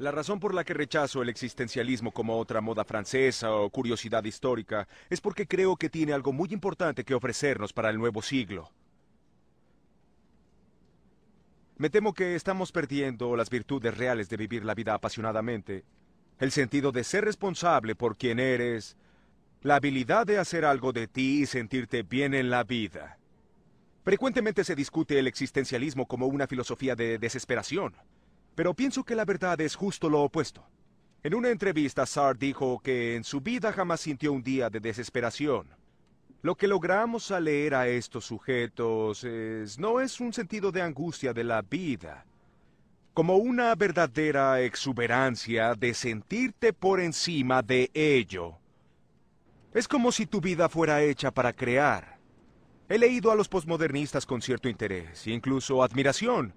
La razón por la que rechazo el existencialismo como otra moda francesa o curiosidad histórica es porque creo que tiene algo muy importante que ofrecernos para el nuevo siglo. Me temo que estamos perdiendo las virtudes reales de vivir la vida apasionadamente, el sentido de ser responsable por quien eres, la habilidad de hacer algo de ti y sentirte bien en la vida. Frecuentemente se discute el existencialismo como una filosofía de desesperación pero pienso que la verdad es justo lo opuesto. En una entrevista, Sartre dijo que en su vida jamás sintió un día de desesperación. Lo que logramos al leer a estos sujetos no es un sentido de angustia de la vida, como una verdadera exuberancia de sentirte por encima de ello. Es como si tu vida fuera hecha para crear. He leído a los posmodernistas con cierto interés, incluso admiración,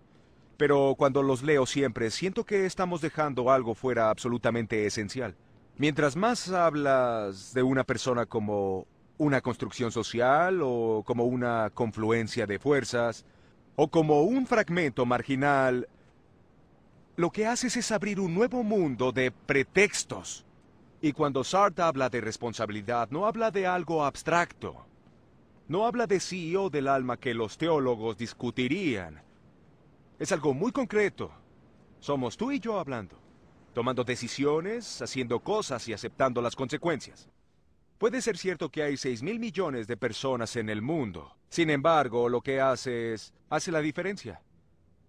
pero cuando los leo siempre siento que estamos dejando algo fuera absolutamente esencial. Mientras más hablas de una persona como una construcción social o como una confluencia de fuerzas o como un fragmento marginal, lo que haces es abrir un nuevo mundo de pretextos. Y cuando Sartre habla de responsabilidad, no habla de algo abstracto. No habla de sí e o del alma que los teólogos discutirían es algo muy concreto. Somos tú y yo hablando, tomando decisiones, haciendo cosas y aceptando las consecuencias. Puede ser cierto que hay 6 mil millones de personas en el mundo. Sin embargo, lo que haces hace la diferencia.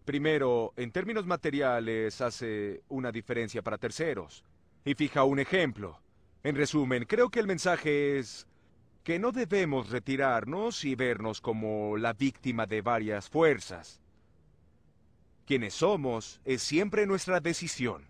Primero, en términos materiales, hace una diferencia para terceros. Y fija un ejemplo. En resumen, creo que el mensaje es que no debemos retirarnos y vernos como la víctima de varias fuerzas. Quienes somos es siempre nuestra decisión.